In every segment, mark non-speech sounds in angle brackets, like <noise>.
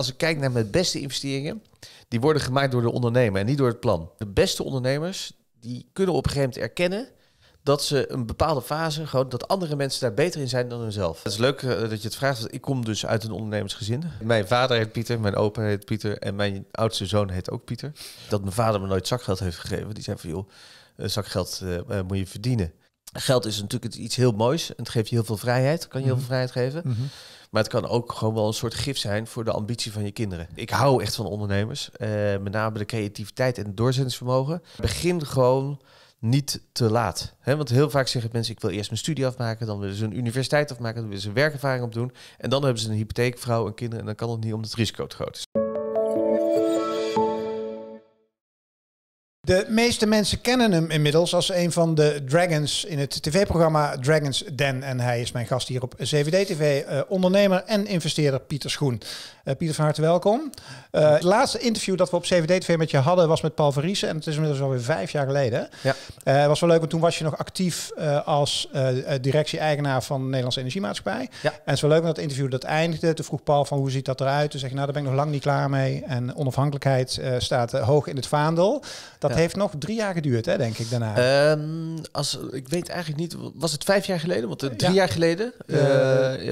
als ik kijk naar mijn beste investeringen, die worden gemaakt door de ondernemer en niet door het plan. De beste ondernemers, die kunnen op een gegeven moment erkennen dat ze een bepaalde fase, gewoon dat andere mensen daar beter in zijn dan hunzelf. Het is leuk eh, dat je het vraagt, want ik kom dus uit een ondernemersgezin. Mijn vader heet Pieter, mijn opa heet Pieter en mijn oudste zoon heet ook Pieter. Dat mijn vader me nooit zakgeld heeft gegeven, die zei van joh, eh, zakgeld eh, moet je verdienen. Geld is natuurlijk iets heel moois en het geeft je heel veel vrijheid, kan je heel mhm. veel vrijheid geven. Mhm. Maar het kan ook gewoon wel een soort gif zijn voor de ambitie van je kinderen. Ik hou echt van ondernemers. Uh, met name de creativiteit en het doorzettingsvermogen. Begin gewoon niet te laat. want heel vaak zeggen mensen, ik wil eerst mijn studie afmaken, dan willen ze een universiteit afmaken, dan willen ze werkervaring opdoen. En dan hebben ze een hypotheek, vrouw en kinderen en dan kan het niet om het risico te groot is. De meeste mensen kennen hem inmiddels als een van de dragons in het tv-programma Dragons Den. En hij is mijn gast hier op CVD-TV, eh, ondernemer en investeerder Pieter Schoen. Eh, Pieter van harte welkom. Eh, het laatste interview dat we op CVD-TV met je hadden was met Paul Verriesen. En het is inmiddels alweer vijf jaar geleden. Ja. Eh, was wel leuk, want toen was je nog actief als directie-eigenaar van de Nederlandse Energiemaatschappij. Ja. En het is wel leuk, dat het interview dat eindigde. Toen vroeg Paul van hoe ziet dat eruit? Toen zeg je, nou daar ben ik nog lang niet klaar mee. En onafhankelijkheid staat hoog in het vaandel. Dat heeft nog drie jaar geduurd, hè, denk ik, daarna. Ehm, als, ik weet eigenlijk niet, was het vijf jaar geleden? Want drie jaar geleden,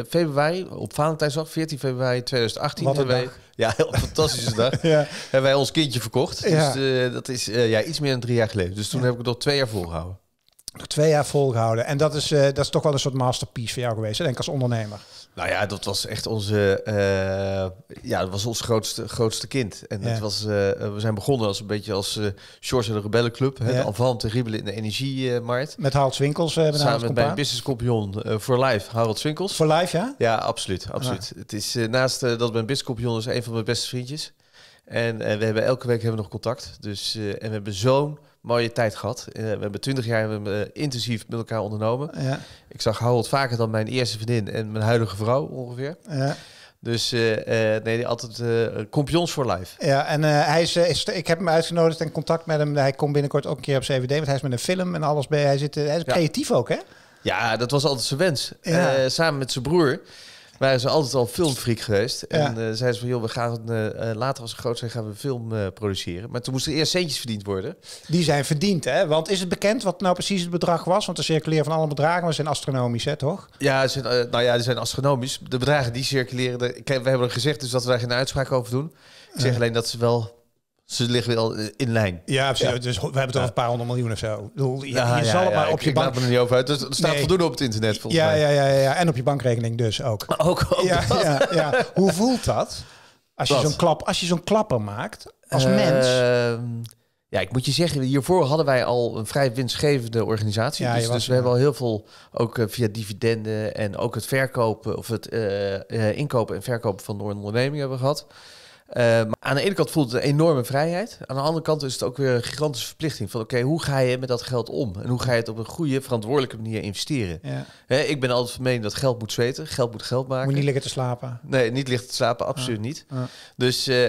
februari, op Valentijnsdag, 14 februari 2018 een ja, heel fantastische dag. <laughs> ja. Hebben wij ons kindje verkocht. Dus eh, dat is eh, ja, iets meer dan drie jaar geleden. Dus toen heb ik het nog twee jaar voorgehouden twee jaar volgehouden. En dat is, eh, dat is toch wel een soort masterpiece voor jou geweest, denk ik, als ondernemer. Nou ja, dat was echt onze, eh, ja, dat was ons grootste, grootste kind. En ja. was, eh, we zijn begonnen als een beetje als uh, George de Rebellenclub. Hè, ja. De avant in de energiemarkt. Met Harold Swinkels. Uh, Samen met mijn business compagnon voor live, Harald Swinkels. Voor live, ja? Ja, absoluut. absoluut. Ah. Het is naast dat mijn business compagnon is een van mijn beste vriendjes. En we hebben elke week hebben we nog contact. Dus, en we hebben zo'n mooie tijd gehad. Eh, we hebben twintig jaar we eh, intensief met elkaar ondernomen. Ja. Ik zag Harold vaker dan mijn eerste vriendin en mijn huidige vrouw ongeveer. Ja. Dus uh, nee, altijd uh, kompions voor life. Ja, en hij is, ik heb hem uitgenodigd en contact met hem. Hij komt binnenkort ook een keer op CVD, want hij is met een film en alles bij. Hij, zit, creatief ook, hè? Ja, dat was altijd zijn wens. samen met zijn broer waren ze altijd al filmfreak geweest. En eh, zeiden ze van, joh, we gaan eh, eh, later als ze groot zijn, gaan we een film produceren. Maar toen moesten eerst centjes verdiend worden. Die zijn verdiend, hè? Want is het bekend wat nou precies het bedrag was? Want er circuleren van alle bedragen, maar ze zijn astronomisch, hè, toch? Ja, ze nou ja, ze zijn astronomisch. De bedragen die circuleren, we hebben er gezegd dus dat we daar geen uitspraak over doen. Ik zeg alleen dat ze wel ze liggen wel in lijn. Ja, precies. Dus we hebben toch een paar honderd miljoen of zo. je, je zal het maar op je ik niet uit. het staat voldoende op het internet volgens ja, mij. Ja, ja, ja. En op je bankrekening dus ook. Ook, ook ja, ja, <laughs> Hoe voelt dat? Als je zo'n klap, als je zo'n klapper maakt, als ehm, mens. Ja, ik moet je zeggen, hiervoor hadden wij al een vrij winstgevende organisatie. Dus, dus, we hebben al heel veel, ook eh, via dividenden en ook het verkopen of het eh, eh, inkopen en verkopen van ondernemingen hebben we gehad. Eh, maar aan de ene kant voelt het een enorme vrijheid. Aan de andere kant is het ook weer een gigantische verplichting. Van oké, hoe ga je met dat geld om? En hoe ga je het op een goede, verantwoordelijke manier investeren? Hè, ik ben altijd van mening dat geld moet zweten. Geld moet geld maken. Moet niet liggen te slapen. Nee, niet liggen te slapen. Absoluut niet. Dus, eh,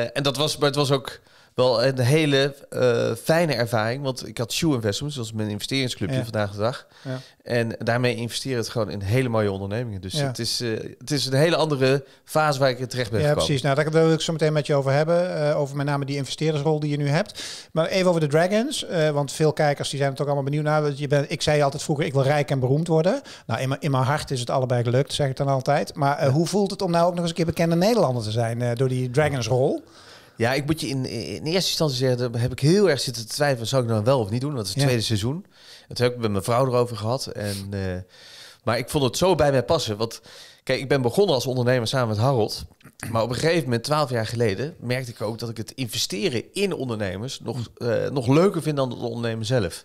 eh, en dat was, maar het was ook wel een hele eh, fijne ervaring. Want ik had Shoe Investments, zoals mijn investeringsclubje vandaag de dag. Ja. En daarmee investeren het gewoon in hele mooie ondernemingen. Dus het, is, eh, het is een hele andere fase waar ik terecht ben Ja, gekomen. precies. Nou, daar wil ik zo meteen met je over hebben. Eh, over met name die investeerdersrol die je nu hebt. Maar even over de Dragons. want veel kijkers die zijn het toch allemaal benieuwd naar. Je bent, ik zei altijd vroeger, ik wil rijk en beroemd worden. Nou, in, in mijn hart is het allebei gelukt, zeg ik dan altijd. Maar hoe voelt het om nou ook nog eens een keer bekende Nederlander te zijn door die Dragons-rol? Ja, ik moet je in, in eerste instantie zeggen, daar heb ik heel erg zitten te twijfelen, zou ik nou wel of niet doen, Dat is het tweede seizoen. Dat heb ik met mijn vrouw erover gehad. En, eh, maar ik vond het zo bij mij passen, want kijk, ik ben begonnen als ondernemer samen met Harold. Maar op een gegeven moment, twaalf jaar geleden, merkte ik ook dat ik het investeren in ondernemers nog, eh, nog leuker vind dan het ondernemen zelf.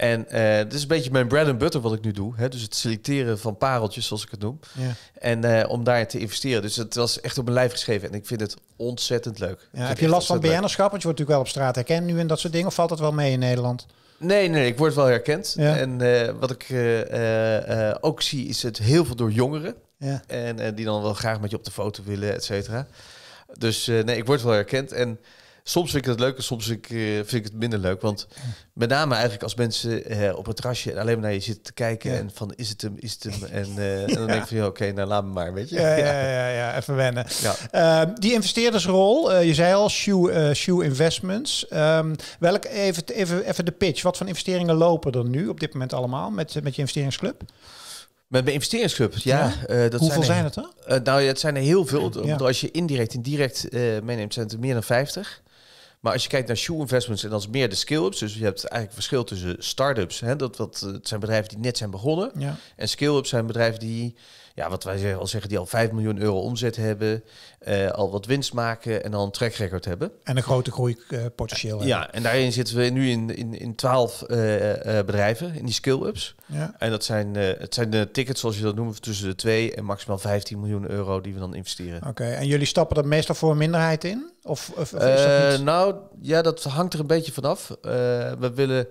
En uh, dit is een beetje mijn bread and butter wat ik nu doe. Hè? Dus het selecteren van pareltjes, zoals ik het noem. Ja. En eh, om daar te investeren. Dus het was echt op mijn lijf geschreven. En ik vind het ontzettend leuk. Ja, heb je last van BN'erschap? Want je wordt natuurlijk wel op straat herkend nu en dat soort dingen. Of valt dat wel mee in Nederland? Nee, nee, ik word wel herkend. En eh, wat ik ook zie is het heel veel door jongeren. En die dan wel graag met je op de foto willen, et cetera. Dus nee, ik word wel herkend. En Soms vind ik het leuk soms vind ik, eh, vind ik het minder leuk. Want met name eigenlijk als mensen eh, op het terrasje en alleen naar je zitten te kijken. En van is het hem, is het hem. En, eh, en dan denk ik van oké, nou laat me maar, weet je. Ja, ja, <laughs> ja, ja even wennen. Ehm, die investeerdersrol, je zei al, Shoe, shoe Investments. Ehm, welk, even, even, even de pitch. Wat voor investeringen lopen er nu op dit moment allemaal met, met je investeringsclub? Met mijn investeringsclub, ja. dat Hoeveel zijn, er, zijn het dan? nou, ja, het zijn er heel veel. Als je indirect en direct meeneemt, zijn het er meer dan 50. Maar als je kijkt naar shoe investments en dan is meer de skill-ups. Dus je hebt eigenlijk verschil tussen start-ups. Hè, dat, eh, het zijn bedrijven die net zijn begonnen. En skill-ups zijn bedrijven die ja, wat wij al zeggen, die al 5 miljoen euro omzet hebben, eh, al wat winst maken en al een track record hebben. En een grote groeipotentieel. Uh, ja, en daarin zitten we nu in, in, in 12 eh, eh, bedrijven, in die skill-ups. Ja. En dat zijn, het zijn de tickets, zoals je dat noemt, tussen de 2 en maximaal 15 miljoen euro die we dan investeren. Oké, en jullie stappen dat meestal voor een minderheid in? Of, of, of dat Nou, ja, dat hangt er een beetje vanaf. we willen...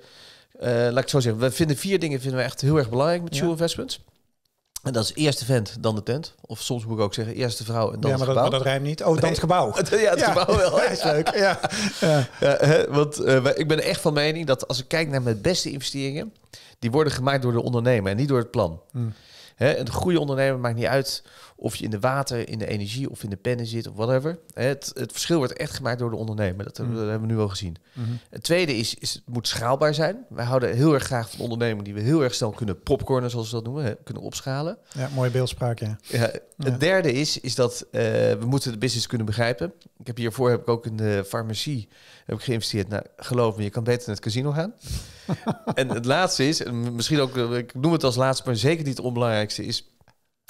laat ik het zo zeggen, we vinden vier dingen vinden we echt heel erg belangrijk met shoe investments. En dat is eerste vent, dan de tent. Of soms moet ik ook zeggen, eerste vrouw en dan ja, maar het gebouw. Dat, maar dat rijmt niet. Oh, dan het gebouw. <laughs> ja, het gebouw wel. <laughs> Ja, leuk. Ja. ja. hè, want eh, ik ben echt van mening dat als ik kijk naar mijn beste investeringen... die worden gemaakt door de ondernemer en niet door het plan. Hmm. Hè, een goede ondernemer maakt niet uit of je in de water, in de energie of in de pennen zit of whatever. Het, het verschil wordt echt gemaakt door de ondernemer. Dat, hebben we mhm. nu al gezien. Mhm. Het tweede is, is, het moet schaalbaar zijn. Wij houden heel erg graag van ondernemingen die we heel erg snel kunnen popcornen, zoals we dat noemen, hè, kunnen opschalen. Ja, mooie beeldspraak, ja. ja het derde is, is dat eh, we moeten de business kunnen begrijpen. Ik heb hiervoor heb ik ook in de farmacie heb ik geïnvesteerd. Nou, geloof me, je kan beter naar het casino gaan. <laughs> en het laatste is, en misschien ook, eh, ik noem het als laatste, maar zeker niet het onbelangrijkste, is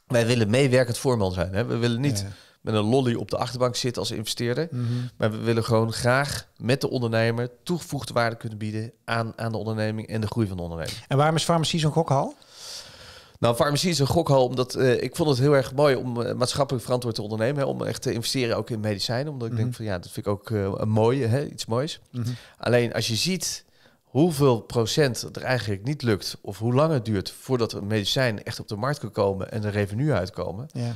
wij willen meewerkend voorman zijn. Hè? We willen niet met een lolly op de achterbank zitten als investeerder. Mhm. Maar we willen gewoon graag met de ondernemer toegevoegde waarde kunnen bieden aan, aan de onderneming en de groei van de onderneming. En waarom is farmacie zo'n gokhal? Nou, farmacie is een gokhal, omdat eh, ik vond het heel erg mooi om eh, maatschappelijk verantwoord te ondernemen. Hè, om echt te investeren ook in medicijnen. Omdat ik mhm. denk van ja, dat vind ik ook eh, een mooie, hè, iets moois. Mhm. Alleen als je ziet hoeveel procent er eigenlijk niet lukt, of hoe lang het duurt voordat een medicijn echt op de markt kan komen en er revenue uitkomen. Ja.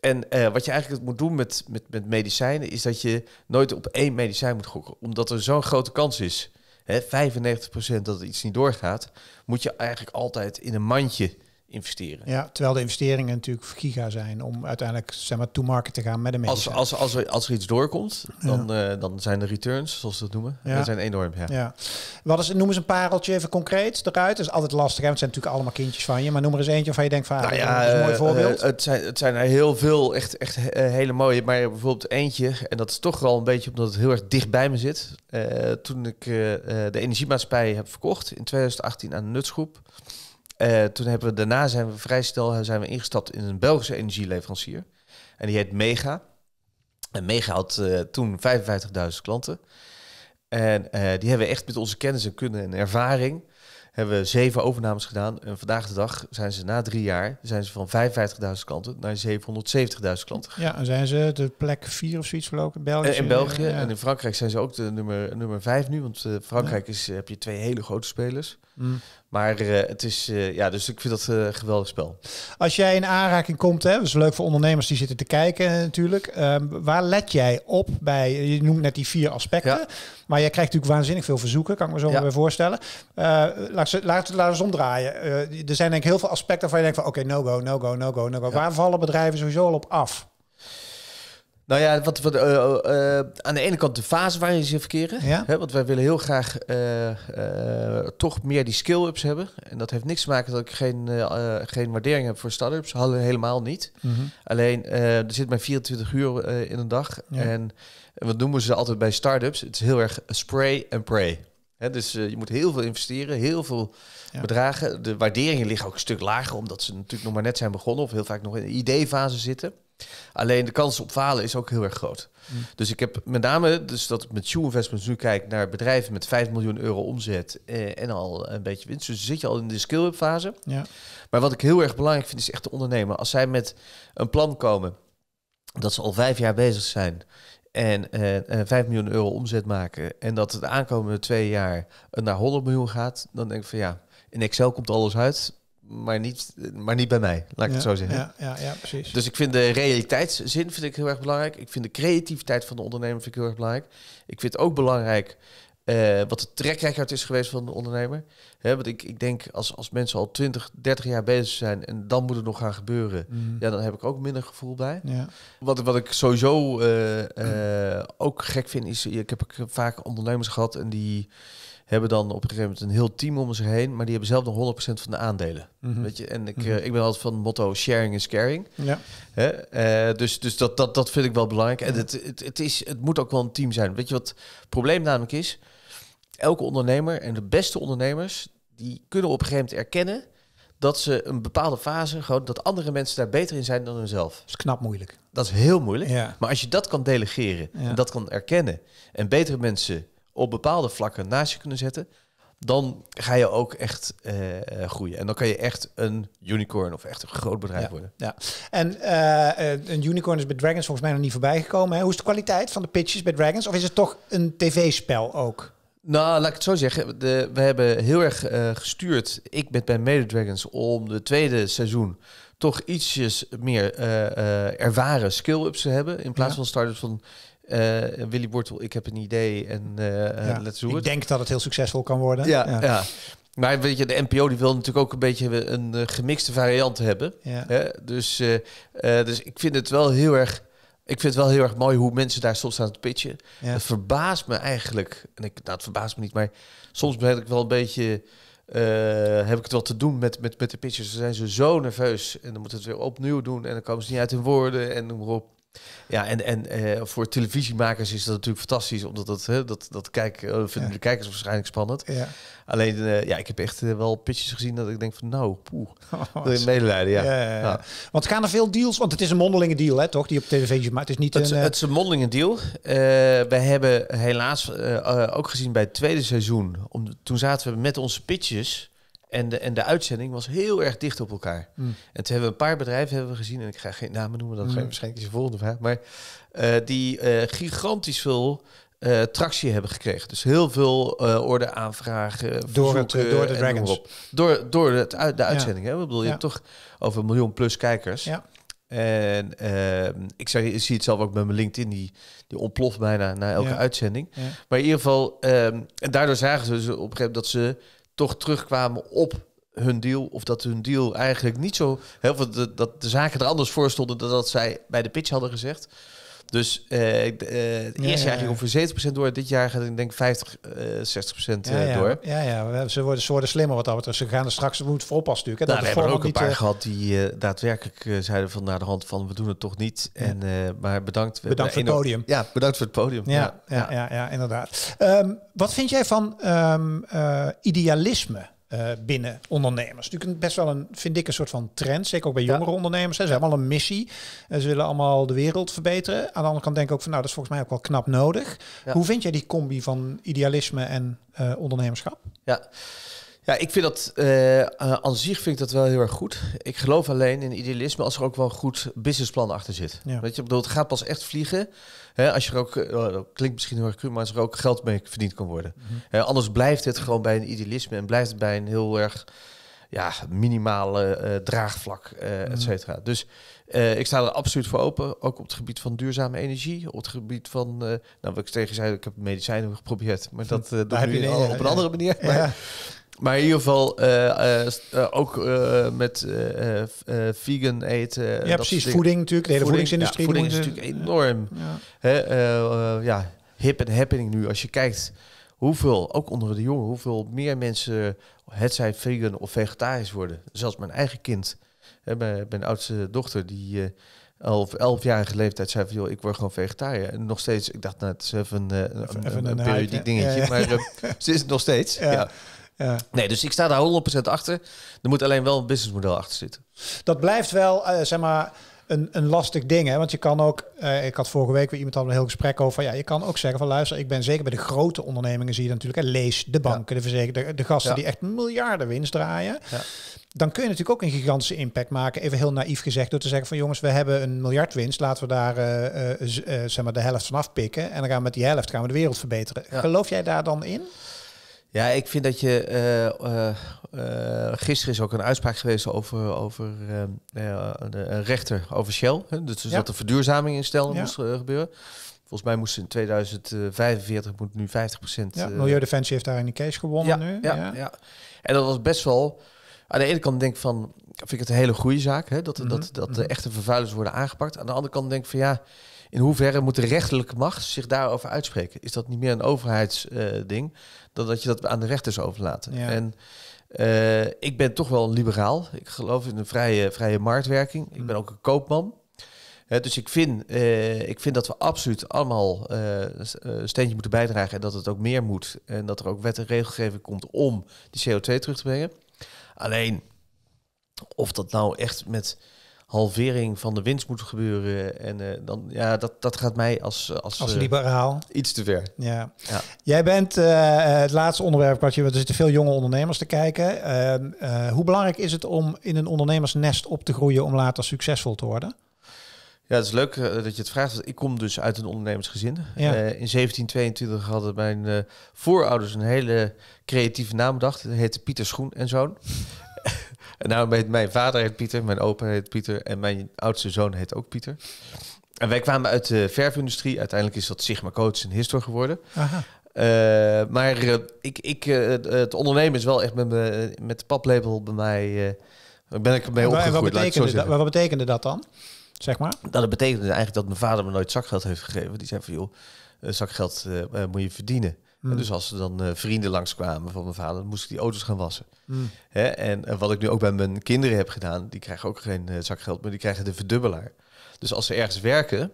En eh, wat je eigenlijk moet doen met, met, met medicijnen, is dat je nooit op één medicijn moet gokken, omdat er zo'n grote kans is. Hè, 95% dat er iets niet doorgaat, moet je eigenlijk altijd in een mandje investeren. Ja, terwijl de investeringen natuurlijk giga zijn om uiteindelijk zeg maar, to market te gaan met de mensen. Als, als, als, er, als er iets doorkomt, dan, eh, dan zijn de returns, zoals ze dat noemen, ja. Eh, zijn enorm. Ja. ja. Wat is, noem eens een pareltje even concreet eruit. Dat is altijd lastig, hè? want het zijn natuurlijk allemaal kindjes van je. Maar noem er eens eentje van je denkt van, ah, nou ja, dat is een mooi eh, voorbeeld. het, zijn, het zijn er heel veel, echt, echt hele mooie. Maar bijvoorbeeld eentje, en dat is toch wel een beetje omdat het heel erg dicht bij me zit. toen ik de energiemaatschappij heb verkocht in 2018 aan de Nutsgroep... Eh, toen hebben we daarna zijn we vrij snel eh, zijn we ingestapt in een Belgische energieleverancier. En die heet Mega. En Mega had eh, toen 55.000 klanten. En die hebben we echt met onze kennis en kunnen en ervaring hebben we zeven overnames gedaan. En vandaag de dag zijn ze na drie jaar zijn ze van 55.000 klanten naar 770.000 klanten. Ja, en zijn ze de plek vier of zoiets verlopen in België? In België en in Frankrijk zijn ze ook de nummer, nummer vijf nu. Want Frankrijk is, heb je twee hele grote spelers. Mm. Maar eh, het is, eh, ja, dus ik vind dat eh, een geweldig spel. Als jij in aanraking komt, hè, dat is leuk voor ondernemers die zitten te kijken natuurlijk. Ehm, waar let jij op bij, je noemt net die vier aspecten. Maar jij krijgt natuurlijk waanzinnig veel verzoeken, kan ik me zo ja. maar voorstellen. laat, laat, eens omdraaien. er zijn denk ik heel veel aspecten waarvan je denkt van oké, no go, no go, no go, no go. Waar vallen bedrijven sowieso al op af? Nou ja, wat, wat eh, eh, eh, aan de ene kant de fase waarin ze verkeren. Ja? Hè, want wij willen heel graag toch meer die skill-ups hebben. En dat heeft niks te maken dat ik geen, geen waardering heb voor start-ups. Helemaal niet. Mhm. Alleen, er zit maar 24 uur in een dag. En, en wat noemen ze altijd bij start-ups? Het is heel erg spray en pray. dus je moet heel veel investeren, heel veel bedragen. De waarderingen liggen ook een stuk lager, omdat ze natuurlijk nog maar net zijn begonnen of heel vaak nog in de idee fase zitten. Alleen de kans op falen is ook heel erg groot. Mm. Dus ik heb met name, dus dat ik met Shoe Investments nu kijk naar bedrijven met 5 miljoen euro omzet eh, en al een beetje winst. Dus zit je al in de skill-up fase. Ja. Maar wat ik heel erg belangrijk vind, is echt de ondernemer. Als zij met een plan komen dat ze al vijf jaar bezig zijn en eh, 5 miljoen euro omzet maken en dat het aankomende twee jaar naar 100 miljoen gaat, dan denk ik van ja, in Excel komt alles uit maar niet, maar niet bij mij, laat ik het zo zeggen. Ja, ja, ja, precies. Dus ik vind de realiteitszin vind ik heel erg belangrijk. Ik vind de creativiteit van de ondernemer vind ik heel erg belangrijk. Ik vind ook belangrijk eh, wat de trekrekker is geweest van de ondernemer. Hè, want ik, ik denk als, als mensen al 20, 30 jaar bezig zijn en dan moet het nog gaan gebeuren, mhm. ja, dan heb ik ook minder gevoel bij. Ja. Wat, wat ik sowieso eh, eh, ook gek vind is, ik heb vaak ondernemers gehad en die hebben dan op een gegeven moment een heel team om zich heen, maar die hebben zelf nog 100% van de aandelen. Mhm. Weet je? En ik, mhm. eh, ik ben altijd van het motto sharing is caring. Ja. Eh, dus dus dat, dat, dat vind ik wel belangrijk. En het, het, het, is, het moet ook wel een team zijn. Weet je wat het probleem namelijk is? Elke ondernemer en de beste ondernemers, die kunnen op een gegeven moment erkennen dat ze een bepaalde fase gewoon dat andere mensen daar beter in zijn dan hunzelf. Dat is knap moeilijk. Dat is heel moeilijk. Ja. Maar als je dat kan delegeren en dat kan erkennen en betere mensen op bepaalde vlakken naast je kunnen zetten, dan ga je ook echt eh, eh, groeien. En dan kan je echt een unicorn of echt een groot bedrijf worden. Ja. En eh, een unicorn is bij Dragons volgens mij nog niet voorbij gekomen. Hè? Hoe is de kwaliteit van de pitches bij Dragons? Of is het toch een tv-spel ook? Nou, laat ik het zo zeggen. De, we hebben heel erg gestuurd, ik met bij Mede Dragons, om de tweede seizoen toch ietsjes meer ervaren skill-ups te hebben. In plaats van starters van uh, Willy Bortel, ik heb een idee en eh, eh, let's do ik it. Ik denk dat het heel succesvol kan worden. ja. Maar weet je, de NPO die wil natuurlijk ook een beetje een gemixte variant hebben. Hè? Dus, dus ik vind het wel heel erg. Ik vind het wel heel erg mooi hoe mensen daar soms aan het pitchen. Ja. verbaast me eigenlijk. En ik, nou, verbaast me niet, maar soms ben ik wel een beetje. heb ik het wel te doen met, met, met de pitchers. Ze zijn ze zo nerveus. En dan moeten ze het weer opnieuw doen. En dan komen ze niet uit hun woorden. En noem maar op. Ja, en, en eh, voor televisiemakers is dat natuurlijk fantastisch, omdat dat, hè, dat, dat kijk, eh, vinden de kijkers waarschijnlijk spannend. Ja. Alleen, eh, ja, ik heb echt wel pitches gezien dat ik denk van, nou, poeh, <laughs> wil je medelijden, ja. Ja, ja. Want gaan er veel deals, want het is een mondelinge deal, hè, toch, die op televisie, maar het is niet het, een... Het is een mondelinge deal. we hebben helaas ook gezien bij het tweede seizoen, om, toen zaten we met onze pitches en de, en de uitzending was heel erg dicht op elkaar. Mm. En toen hebben we een paar bedrijven hebben we gezien, en ik ga geen namen noemen, dat mm. waarschijnlijk is de volgende vraag, maar eh, die eh, gigantisch veel uh, tractie hebben gekregen. Dus heel veel orde aanvragen. Door, het, door de Dragons. Door, door het, de uitzending. Hè? Ik bedoel, je hebt toch over een miljoen plus kijkers. Ja. En ehm, ik, zeg, ik zie het zelf ook bij mijn LinkedIn, die, die ontploft bijna na elke uitzending. Maar in ieder geval, ehm, en daardoor zagen ze dus op een gegeven moment dat ze toch terugkwamen op hun deal. Of dat hun deal eigenlijk niet zo heel veel, dat de zaken er anders voor stonden dan dat zij bij de pitch hadden gezegd. Dus uh, uh, het jaar ging ongeveer 70% door. Dit jaar gaat ik denk 50, 60% eh, ja, door. Ja, ja, ze worden, ze worden slimmer wat dat betreft. Ze gaan er straks, moet voor oppassen natuurlijk. Hè, nou, we hebben ook een paar gehad die daadwerkelijk zeiden van naar de hand van we doen het toch niet. En, maar bedankt. Bedankt voor het podium. Ja, bedankt voor het podium. Ja, ja, ja. ja, inderdaad. Ehm, wat vind jij van ehm, idealisme? Eh, binnen ondernemers. Natuurlijk best wel een, vind ik, een soort van trend. Zeker ook bij jongere ondernemers. Hè. Ze hebben allemaal een missie. En eh, ze willen allemaal de wereld verbeteren. Aan de andere kant denk ik ook van, nou, dat is volgens mij ook wel knap nodig. Hoe vind jij die combi van idealisme en eh, ondernemerschap? Ja. Ja, ik vind dat eh, eh, aan zich vind ik dat wel heel erg goed. Ik geloof alleen in idealisme als er ook wel een goed businessplan achter zit. Ja. Weet je, bedoel, het gaat pas echt vliegen. Hè, als je er ook, eh, oh, klinkt misschien heel erg cru, maar als er ook geld mee verdiend kan worden. Mhm. anders blijft het gewoon bij een idealisme en blijft het bij een heel erg ja, minimale draagvlak, mm et mhm. cetera. Dus ik sta er absoluut voor open, ook op het gebied van duurzame energie, op het gebied van, nou wat ik tegen zei, ik heb medicijnen geprobeerd, maar <laughs> dat, dat heb je al op een andere manier. Maar, maar in ieder geval eh, eh, eh, ook met vegan eten. Ja, precies. Voeding natuurlijk. De hele voedingsindustrie. voeding is natuurlijk enorm. Ja. ja, hip en happening nu. Als je kijkt hoeveel, ook onder de jongeren, hoeveel meer mensen, het zij vegan of vegetarisch worden. Zelfs mijn eigen kind. Hè, mijn, mijn oudste dochter, die elf elfjarige leeftijd zei van joh, ik word gewoon vegetariër. En nog steeds, ik dacht, nou, het is even, een, periodiek dingetje. Maar <laughs> ze is het nog steeds. ja. Ja. Nee, dus ik sta daar 100% achter. Er moet alleen wel een businessmodel achter zitten. Dat blijft wel, eh, zeg maar, een, een lastig ding. Hè? Want je kan ook, eh, ik had vorige week weer iemand al een heel gesprek over. Ja, je kan ook zeggen van luister, ik ben zeker bij de grote ondernemingen zie je natuurlijk. Hè, lees de banken, de verzekeringen, de, gasten die echt miljarden winst draaien. Ja. Dan kun je natuurlijk ook een gigantische impact maken. Even heel naïef gezegd, door te zeggen van jongens, we hebben een miljard winst. Laten we daar eh, zeg maar de helft van afpikken. En dan gaan we met die helft gaan we de wereld verbeteren. Geloof jij daar dan in? Ja, ik vind dat je. Uh, gisteren is ook een uitspraak geweest over, over uh, een rechter over Shell. Hè? Dus, dat er verduurzaming in moest gebeuren. Volgens mij moest in 2045 moet nu 50%. Ja, Milieudefensie heeft daar een case gewonnen ja, nu. Ja, ja. En dat was best wel. Aan de ene kant denk ik van. Vind ik het een hele goede zaak. Hè? Dat, mhm, dat, dat mhm. de echte vervuilers worden aangepakt. Aan de andere kant denk ik van ja in hoeverre moet de rechterlijke macht zich daarover uitspreken? Is dat niet meer een overheidsding dan dat je dat aan de rechters overlaat? En eh, ik ben toch wel een liberaal. Ik geloof in een vrije, vrije marktwerking. Ik ben mm. ook een koopman. dus ik vind, eh, ik vind dat we absoluut allemaal eh, een steentje moeten bijdragen en dat het ook meer moet. En dat er ook wet en regelgeving komt om die CO2 terug te brengen. Alleen, of dat nou echt met halvering van de winst moet gebeuren. En eh, dan, ja, dat, dat gaat mij als... Als, als eh, liberaal. iets te ver. Ja. ja. Jij bent eh, het laatste onderwerp, wat je, er zitten veel jonge ondernemers te kijken. Ehm, hoe belangrijk is het om in een ondernemersnest op te groeien om later succesvol te worden? Ja, het is leuk dat je het vraagt. Ik kom dus uit een ondernemersgezin. Ja. in 1722 hadden mijn voorouders een hele creatieve naam bedacht. Het heette Pieter Schoen en Zoon nou, mijn vader heet Pieter, mijn opa heet Pieter en mijn oudste zoon heet ook Pieter. En wij kwamen uit de verfindustrie. Uiteindelijk is dat Sigma Coach en Histor geworden. Aha. Eh, maar eh, ik, ik, eh, het ondernemen is wel echt met, me, met de paplabel bij mij... ben ik mee opgegroeid, wat betekende, dat, wat betekende dat dan, zeg maar? Dat dat betekende eigenlijk dat mijn vader me nooit zakgeld heeft gegeven. Die zei van, joh, zakgeld moet je verdienen. Hmm. Dus als er dan uh, vrienden langskwamen van mijn vader, dan moest ik die auto's gaan wassen. Hmm. Hè? En, wat ik nu ook bij mijn kinderen heb gedaan, die krijgen ook geen eh, zakgeld, maar die krijgen de verdubbelaar. Dus als ze ergens werken,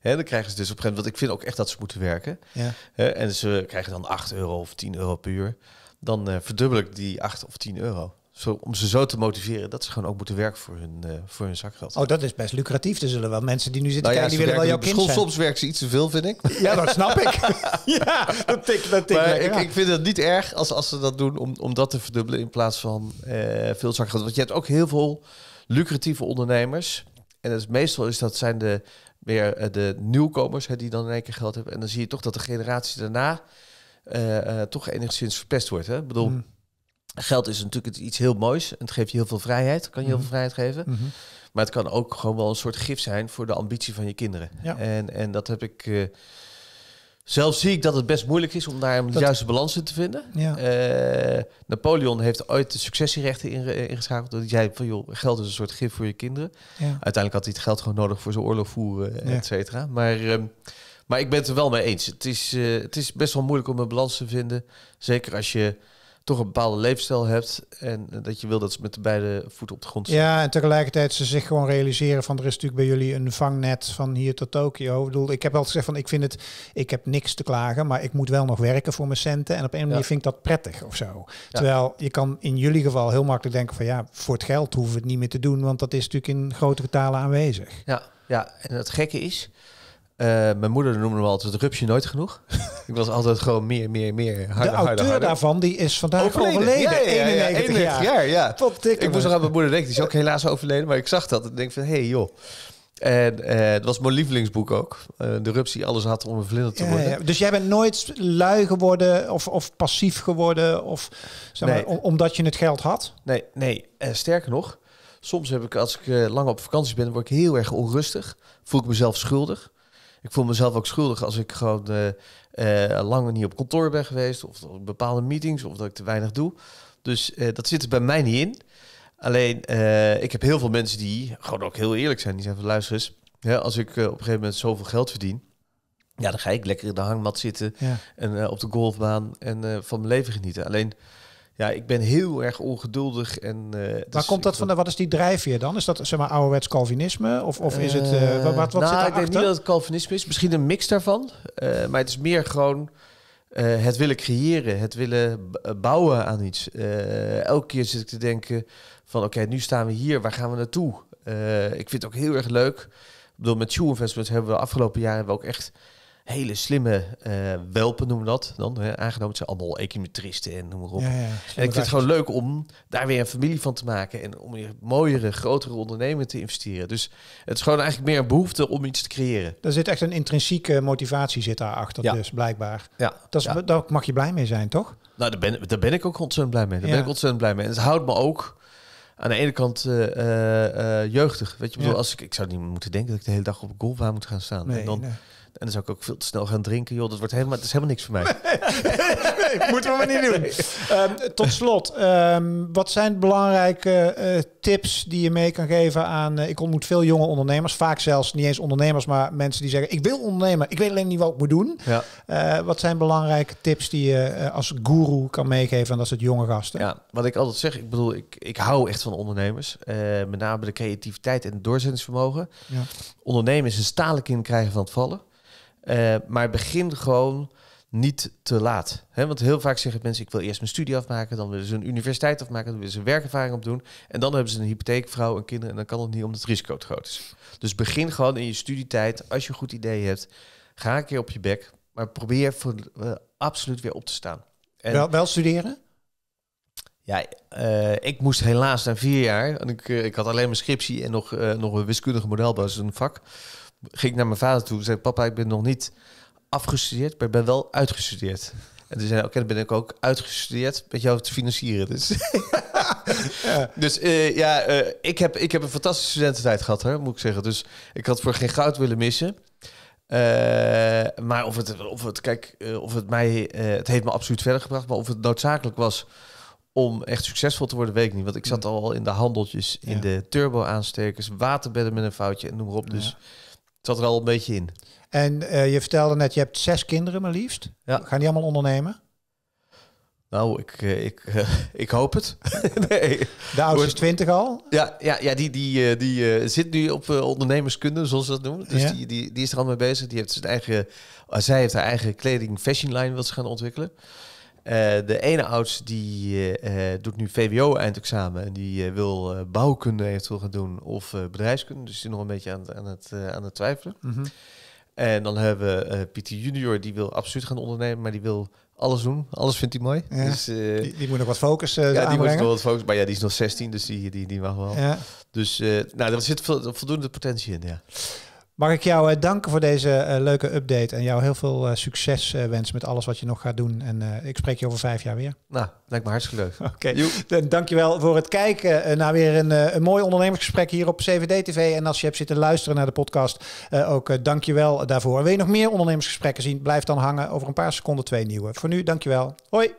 hè, dan krijgen ze dus op een gegeven moment, want ik vind ook echt dat ze moeten werken. Ja. Hè? En ze krijgen dan 8 euro of 10 euro per uur. Dan uh, verdubbel ik die 8 of 10 euro om ze zo te motiveren dat ze gewoon ook moeten werken voor hun, eh, voor hun zakgeld. Oh, dat is best lucratief. Er zullen wel mensen die nu zitten nou kijken, ja, die willen wel jouw kind school, zijn. Soms werkt ze iets te veel, vind ik. <laughs> Ja, dat snap ik. <laughs> ja, dat tik, dat tik. Maar ik, ik, vind het niet erg als, als ze dat doen om, om dat te verdubbelen in plaats van eh, veel zakgeld. Want je hebt ook heel veel lucratieve ondernemers. En dat is, meestal is dat zijn de, weer eh, de nieuwkomers hè, die dan in één keer geld hebben. En dan zie je toch dat de generatie daarna... toch enigszins verpest wordt. Hè? Ik bedoel, mm. Geld is natuurlijk iets heel moois. het geeft je heel veel vrijheid. Kan je heel veel mhm. vrijheid geven. Mhm. Maar het kan ook gewoon wel een soort gif zijn voor de ambitie van je kinderen. En, en dat heb ik. Uh, zelf zie ik dat het best moeilijk is om daar een juiste balans in te vinden. Eh, Napoleon heeft ooit de successierechten eh, ingeschakeld. Dat dat jij van joh, geld is een soort gif voor je kinderen. Uiteindelijk had hij het geld gewoon nodig voor zijn oorlog voeren, et cetera. Maar. Ehm, maar ik ben het er wel mee eens. Het is, het is best wel moeilijk om een balans te vinden. Zeker als je toch een bepaalde leefstijl hebt en eh, dat je wil dat ze met de beide voeten op de grond zijn. Ja, en tegelijkertijd ze zich gewoon realiseren van er is natuurlijk bij jullie een vangnet van hier tot Tokio. Ik bedoel, ik heb altijd gezegd van ik vind het, ik heb niks te klagen, maar ik moet wel nog werken voor mijn centen en op een ja. manier vind ik dat prettig of zo. Terwijl je kan in jullie geval heel makkelijk denken van ja, voor het geld hoeven we het niet meer te doen, want dat is natuurlijk in grote getalen aanwezig. Ja, ja, en het gekke is, eh, mijn moeder noemde me altijd het rupsje nooit genoeg. <laughs> ik was altijd gewoon meer, meer, meer. Harder, de harder, auteur daarvan die is vandaag overleden. overleden. Ja, ja, ja, 91, jaar. jaar. ja. ik moest nog aan mijn moeder denken. Die is ook helaas overleden. Maar ik zag dat en denk van, hé hey, joh. En uh, eh, dat was mijn lievelingsboek ook. Eh, de rups alles had om een vlinder te worden. Dus jij bent nooit lui geworden of, of passief geworden of, zeg maar, omdat je het geld had? Nee, nee. sterker nog, soms heb ik als ik lang op vakantie ben, word ik heel erg onrustig. Voel ik mezelf schuldig ik voel mezelf ook schuldig als ik gewoon uh, niet op kantoor ben geweest. Of bepaalde meetings. Of dat ik te weinig doe. Dus eh, dat zit er bij mij niet in. Alleen, ik heb heel veel mensen die gewoon ook heel eerlijk zijn. Die zeggen van luister eens. Ja, als ik op een gegeven moment zoveel geld verdien. Ja, dan ga ik lekker in de hangmat zitten. En op de golfbaan. En van mijn leven genieten. Alleen ja, ik ben heel erg ongeduldig. En, eh, Waar komt dat vandaan? Wat is die drijfveer dan? Is dat zeg maar ouderwets Calvinisme? Of, of is het... Eh, eh, wat, wat nou, zit ik denk niet dat het Calvinisme is. Misschien een mix daarvan. maar het is meer gewoon... het willen creëren, het willen bouwen aan iets. elke keer zit ik te denken van oké, nu staan we hier, waar gaan we naartoe? ik vind het ook heel erg leuk. Ik bedoel, met Shoe Investments hebben we de afgelopen jaren we ook echt hele slimme eh, welpen noemen dat dan. Hè, aangenomen zijn allemaal econometristen en noem maar op. Ja, ja, en ik vind het gewoon leuk om daar weer een familie van te maken en om weer mooiere, grotere ondernemingen te investeren. Dus het is gewoon eigenlijk meer een behoefte om iets te creëren. Er zit echt een intrinsieke motivatie zit daarachter ja. dus, blijkbaar. Ja. Dat Daar mag je blij mee zijn, toch? Nou, daar ben, ik ook ontzettend blij mee. Daar ben ik ontzettend blij mee. En het houdt me ook aan de ene kant uh, jeugdig. Weet je, bedoel, als ik, ik zou niet moeten denken dat ik de hele dag op een golfbaan moet gaan staan. en dan, en dan zou ik ook veel te snel gaan drinken. Joh, dat, wordt helemaal, dat is helemaal niks voor mij. <laughs> Nee, moeten we maar niet doen. Ehm, tot slot, ehm, wat zijn belangrijke eh, tips die je mee kan geven aan... Eh, ik ontmoet veel jonge ondernemers. Vaak zelfs niet eens ondernemers, maar mensen die zeggen... ik wil ondernemen, ik weet alleen niet wat ik moet doen. Ja. Eh, wat zijn belangrijke tips die je als guru kan meegeven aan dat soort jonge gasten? Ja, wat ik altijd zeg, ik bedoel, ik, ik hou echt van ondernemers. met name de creativiteit en het doorzettingsvermogen. Ja. Ondernemen is een stalen kind krijgen van het vallen. Eh, maar begin gewoon niet te laat. want heel vaak zeggen mensen, ik wil eerst mijn studie afmaken, dan willen ze een universiteit afmaken, dan willen ze een werkervaring opdoen. En dan hebben ze een hypotheek, vrouw en kinderen en dan kan het niet omdat het risico te groot is. Dus begin gewoon in je studietijd, als je een goed idee hebt, ga een keer op je bek, maar probeer voor, eh, absoluut weer op te staan. En wel, wel studeren? Ja, eh, ik moest helaas na vier jaar, en ik, ik had alleen mijn scriptie en nog, nog een wiskundige modelbasis, een vak ging ik naar mijn vader toe en zei: Papa, ik ben nog niet afgestudeerd, maar ik ben wel uitgestudeerd. En toen zei hij, oké, dan ben ik ook uitgestudeerd met jou te financieren. Dus <laughs> ja, dus, eh, ja eh, ik, heb, ik heb een fantastische studententijd gehad, hè, moet ik zeggen. Dus ik had voor geen goud willen missen. Eh, maar of het, of het, kijk, of het mij, het heeft me absoluut verder gebracht. Maar of het noodzakelijk was om echt succesvol te worden, weet ik niet. Want ik zat mm. al in de handeltjes, in de turbo-aanstekers, waterbedden met een foutje en noem maar op. Dus zat er al een beetje in. En eh, je vertelde net, je hebt zes kinderen maar liefst. Ja. Gaan die allemaal ondernemen? Nou, ik, eh, ik, eh, <laughs> ik hoop het. <laughs> nee. De oudste 20 al? Ja, ja, ja die, die, die zit nu op ondernemerskunde, zoals ze dat noemen. Dus die, die, die is er al mee bezig. Die heeft zijn eigen, zij heeft haar eigen kleding fashion line wil ze gaan ontwikkelen. Eh, de ene ouds die eh, eh, doet nu VWO-eindexamen en die wil bouwkunde eventueel gaan doen of bedrijfskunde. Dus die nog een beetje aan, het, aan, het, aan het twijfelen. Mhm. En dan hebben we Pieter Junior, die wil absoluut gaan ondernemen, maar die wil alles doen. Alles vindt hij mooi. Dus, die, moet nog wat focus Ja, aanbrengen. die moet nog wat focus. Maar ja, die is nog 16, dus die, die, mag wel. Ja. Dus nou, er zit voldoende potentie in, ja. Mag ik jou eh, danken voor deze eh, leuke update en jou heel veel eh, succes wensen met alles wat je nog gaat doen. En ik spreek je over vijf jaar weer. Nou, lijkt me hartstikke leuk. <laughs> Oké, okay. je dankjewel voor het kijken naar weer een, een mooi ondernemersgesprek hier op CVD-TV. En als je hebt zitten luisteren naar de podcast, ook dankjewel daarvoor. wil je nog meer ondernemersgesprekken zien, blijf dan hangen. Over een paar seconden twee nieuwe. Voor nu, dankjewel. Hoi!